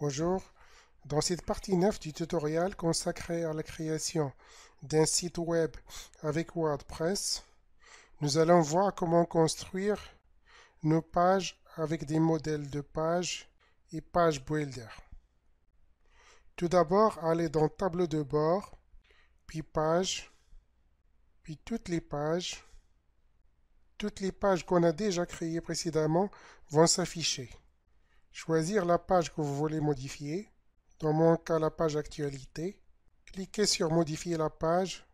Bonjour. Dans cette partie 9 du tutoriel consacré à la création d'un site web avec WordPress, nous allons voir comment construire nos pages avec des modèles de pages et Page Builder. Tout d'abord, allez dans Tableau de bord, puis Pages, puis toutes les pages. Toutes les pages qu'on a déjà créées précédemment vont s'afficher. Choisir la page que vous voulez modifier, dans mon cas la page actualité. Cliquez sur modifier la page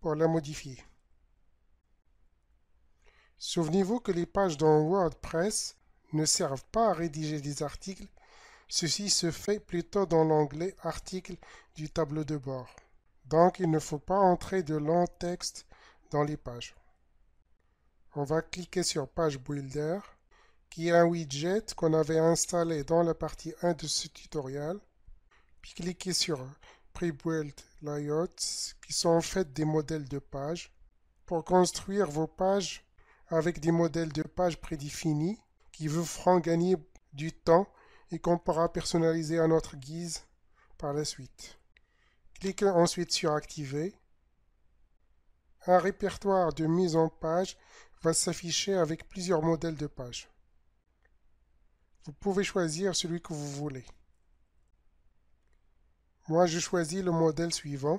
pour la modifier. Souvenez-vous que les pages dans WordPress ne servent pas à rédiger des articles, ceci se fait plutôt dans l'onglet Articles du tableau de bord. Donc il ne faut pas entrer de longs textes dans les pages. On va cliquer sur Page Builder qui est un widget qu'on avait installé dans la partie 1 de ce tutoriel. Puis cliquez sur Pre-Built Layouts, qui sont en fait des modèles de pages, pour construire vos pages avec des modèles de pages prédéfinis qui vous feront gagner du temps et qu'on pourra personnaliser à notre guise par la suite. Cliquez ensuite sur Activer. Un répertoire de mise en page va s'afficher avec plusieurs modèles de pages. Vous pouvez choisir celui que vous voulez. Moi, je choisis le modèle suivant,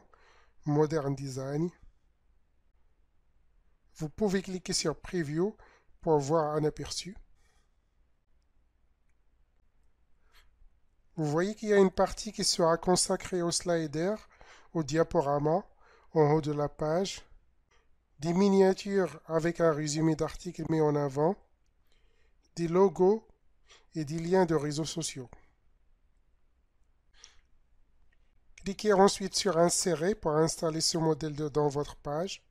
Modern Design. Vous pouvez cliquer sur Preview pour voir un aperçu. Vous voyez qu'il y a une partie qui sera consacrée au slider, au diaporama, en haut de la page, des miniatures avec un résumé d'articles mis en avant, des logos et des liens de réseaux sociaux. Cliquez ensuite sur Insérer pour installer ce modèle dans votre page,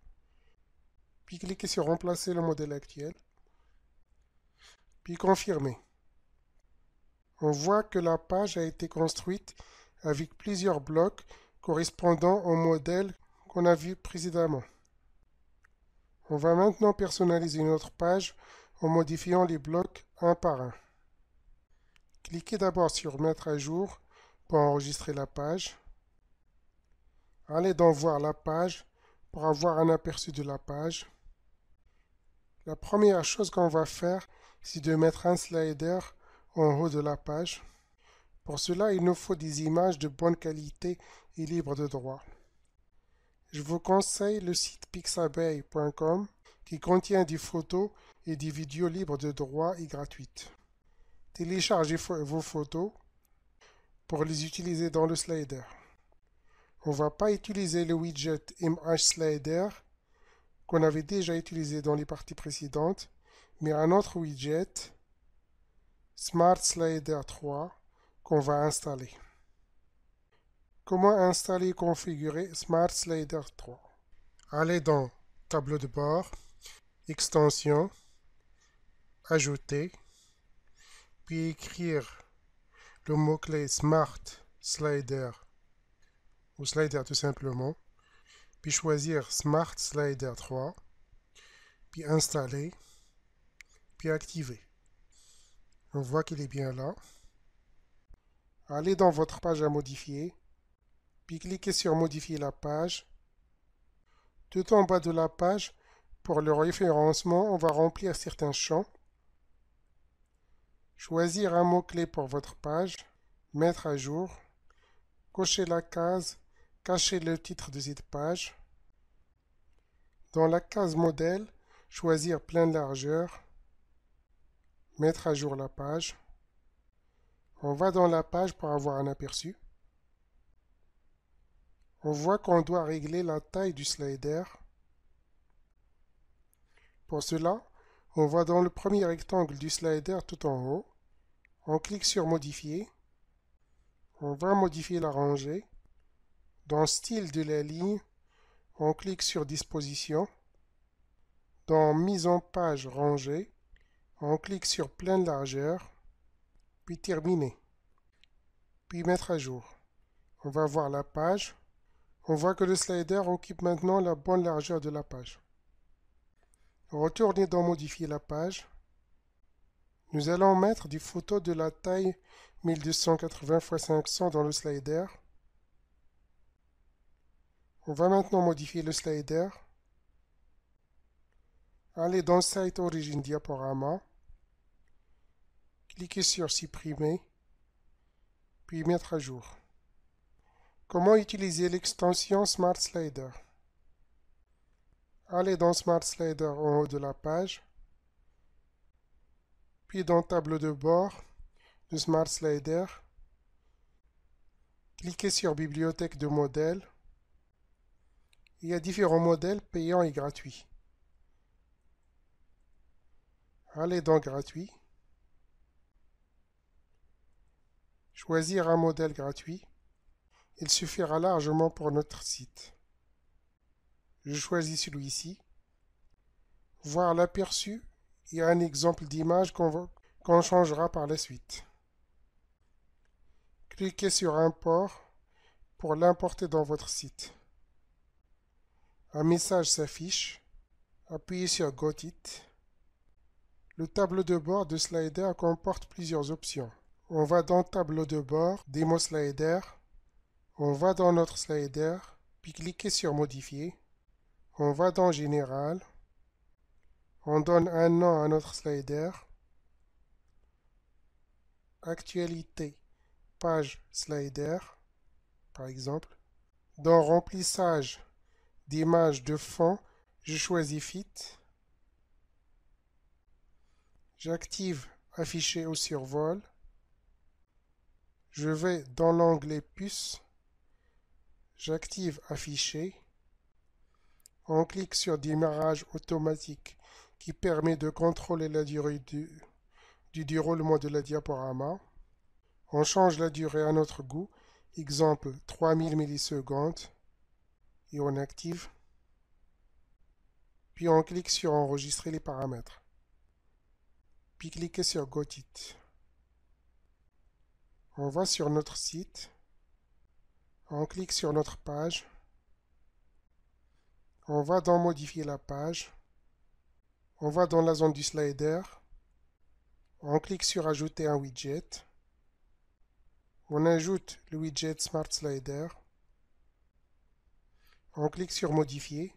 puis cliquez sur Remplacer le modèle actuel, puis Confirmer. On voit que la page a été construite avec plusieurs blocs correspondant au modèle qu'on a vu précédemment. On va maintenant personnaliser notre page en modifiant les blocs un par un. Cliquez d'abord sur Mettre à jour pour enregistrer la page. Allez dans Voir la page pour avoir un aperçu de la page. La première chose qu'on va faire, c'est de mettre un slider en haut de la page. Pour cela, il nous faut des images de bonne qualité et libres de droit. Je vous conseille le site pixabay.com qui contient des photos et des vidéos libres de droit et gratuites. Téléchargez vos photos pour les utiliser dans le slider. On ne va pas utiliser le widget MH Slider qu'on avait déjà utilisé dans les parties précédentes, mais un autre widget, Smart Slider 3, qu'on va installer. Comment installer et configurer Smart Slider 3 Allez dans Tableau de bord, Extension, Ajouter, puis écrire le mot-clé Smart Slider ou Slider tout simplement, puis choisir Smart Slider 3, puis installer, puis activer. On voit qu'il est bien là. Allez dans votre page à modifier, puis cliquez sur Modifier la page. Tout en bas de la page, pour le référencement, on va remplir certains champs. Choisir un mot-clé pour votre page, mettre à jour, cocher la case Cacher le titre de cette page. Dans la case Modèle, choisir plein largeur, mettre à jour la page. On va dans la page pour avoir un aperçu. On voit qu'on doit régler la taille du slider. Pour cela, on va dans le premier rectangle du slider tout en haut. On clique sur Modifier. On va modifier la rangée. Dans Style de la ligne, on clique sur Disposition. Dans Mise en page rangée, on clique sur Pleine largeur, puis Terminer. Puis Mettre à jour. On va voir la page. On voit que le slider occupe maintenant la bonne largeur de la page. Retournez dans Modifier la page. Nous allons mettre des photos de la taille 1280 x 500 dans le slider. On va maintenant modifier le slider. Allez dans Site Origin Diaporama. Cliquez sur Supprimer, puis Mettre à jour. Comment utiliser l'extension Smart Slider Allez dans Smart Slider en haut de la page. Puis dans Tableau de bord de Smart Slider, cliquez sur Bibliothèque de modèles. Il y a différents modèles payants et gratuits. Allez dans Gratuit. Choisir un modèle gratuit. Il suffira largement pour notre site. Je choisis celui-ci. Voir l'aperçu et un exemple d'image qu'on changera par la suite. Cliquez sur Import pour l'importer dans votre site. Un message s'affiche. Appuyez sur Got It. Le tableau de bord de Slider comporte plusieurs options. On va dans Tableau de bord, Demo Slider. On va dans notre slider, puis cliquez sur Modifier. On va dans Général. On donne un nom à notre slider. Actualité, page slider, par exemple. Dans Remplissage d'image de fond, je choisis Fit. J'active Afficher au survol. Je vais dans l'onglet Puce. J'active Afficher. On clique sur Démarrage automatique qui permet de contrôler la durée du, déroulement de la diaporama. On change la durée à notre goût, exemple 3000 millisecondes, et on active. Puis on clique sur Enregistrer les paramètres. Puis cliquez sur it. On va sur notre site. On clique sur notre page. On va dans modifier la page. On va dans la zone du slider. On clique sur ajouter un widget. On ajoute le widget Smart Slider. On clique sur modifier.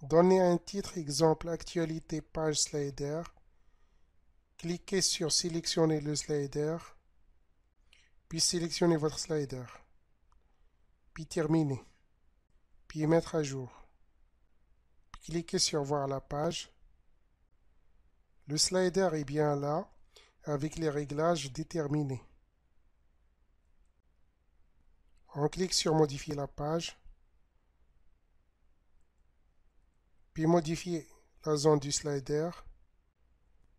Donnez un titre exemple actualité page slider. Cliquez sur sélectionner le slider. Puis sélectionnez votre slider. Puis terminez mettre à jour. Cliquez sur voir la page. Le slider est bien là avec les réglages déterminés. On clique sur modifier la page. Puis modifier la zone du slider.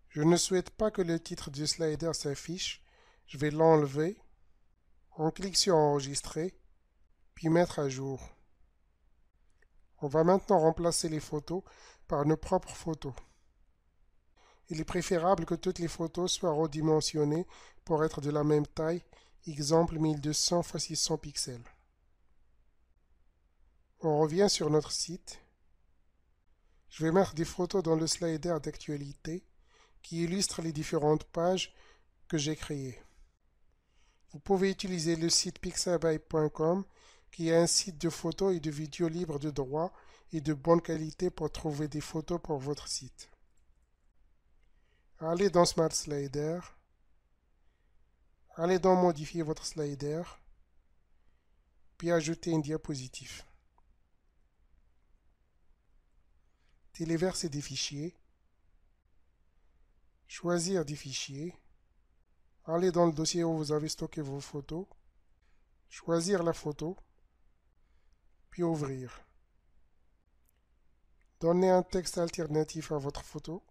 Je ne souhaite pas que le titre du slider s'affiche. Je vais l'enlever. On clique sur enregistrer, puis mettre à jour. On va maintenant remplacer les photos par nos propres photos. Il est préférable que toutes les photos soient redimensionnées pour être de la même taille, exemple 1200 x 600 pixels. On revient sur notre site. Je vais mettre des photos dans le slider d'actualité qui illustre les différentes pages que j'ai créées. Vous pouvez utiliser le site pixabay.com qui est un site de photos et de vidéos libres de droit et de bonne qualité pour trouver des photos pour votre site. Allez dans Smart Slider. Allez dans Modifier votre slider. Puis ajouter une diapositive. Téléversez des fichiers. Choisir des fichiers. Allez dans le dossier où vous avez stocké vos photos. Choisir la photo puis ouvrir. Donnez un texte alternatif à votre photo,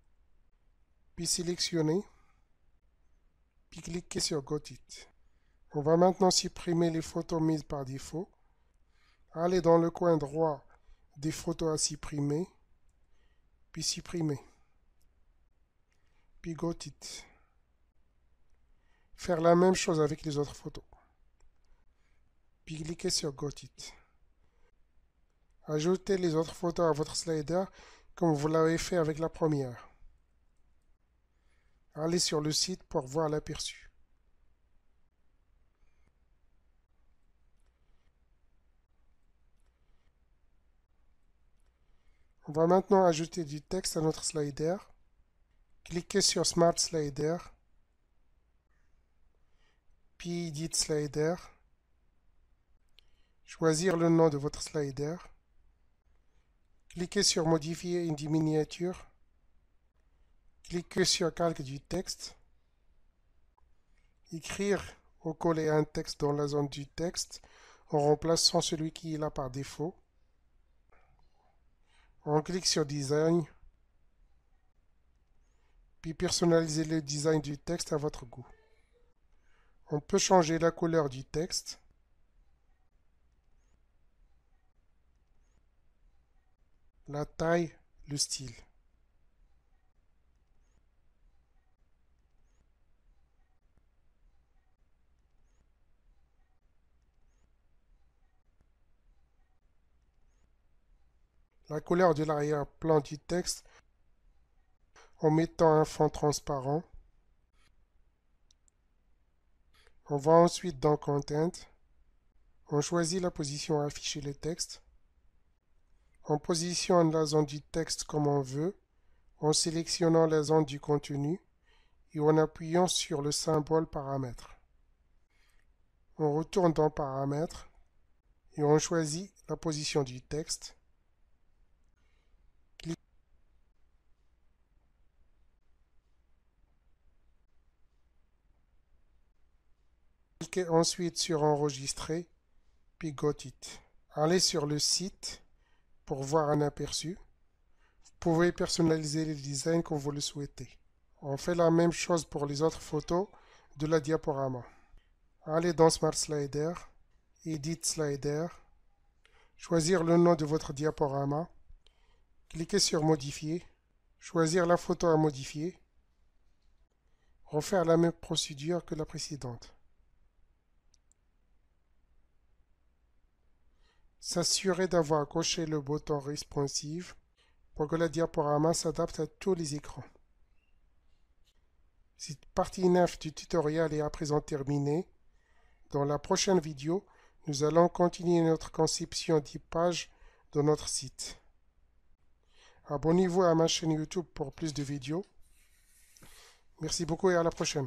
puis sélectionnez, puis cliquez sur Got It. On va maintenant supprimer les photos mises par défaut. Allez dans le coin droit des photos à supprimer, puis supprimer, puis Got It. Faire la même chose avec les autres photos. Puis cliquez sur Got It. Ajoutez les autres photos à votre slider comme vous l'avez fait avec la première. Allez sur le site pour voir l'aperçu. On va maintenant ajouter du texte à notre slider. Cliquez sur Smart Slider, puis Edit Slider, choisir le nom de votre slider. Cliquez sur Modifier une miniature. Cliquez sur Calque du texte. Écrire ou coller un texte dans la zone du texte en remplaçant celui qui est là par défaut. On clique sur Design. Puis personnalisez le design du texte à votre goût. On peut changer la couleur du texte. la taille, le style. La couleur de l'arrière-plan du texte en mettant un fond transparent. On va ensuite dans Content. On choisit la position à afficher le texte. On positionne la zone du texte comme on veut, en sélectionnant la zone du contenu et en appuyant sur le symbole Paramètres. On retourne dans paramètres et on choisit la position du texte. Cliquez ensuite sur Enregistrer, puis Got It. Allez sur le site pour voir un aperçu. Vous pouvez personnaliser le design comme vous le souhaitez. On fait la même chose pour les autres photos de la diaporama. Allez dans Smart Slider, Edit Slider, choisir le nom de votre diaporama, cliquez sur Modifier, choisir la photo à modifier, refaire la même procédure que la précédente. S'assurer d'avoir coché le bouton responsive pour que la diaporama s'adapte à tous les écrans. Cette partie 9 du tutoriel est à présent terminée. Dans la prochaine vidéo, nous allons continuer notre conception des pages de notre site. Abonnez-vous à ma chaîne YouTube pour plus de vidéos. Merci beaucoup et à la prochaine.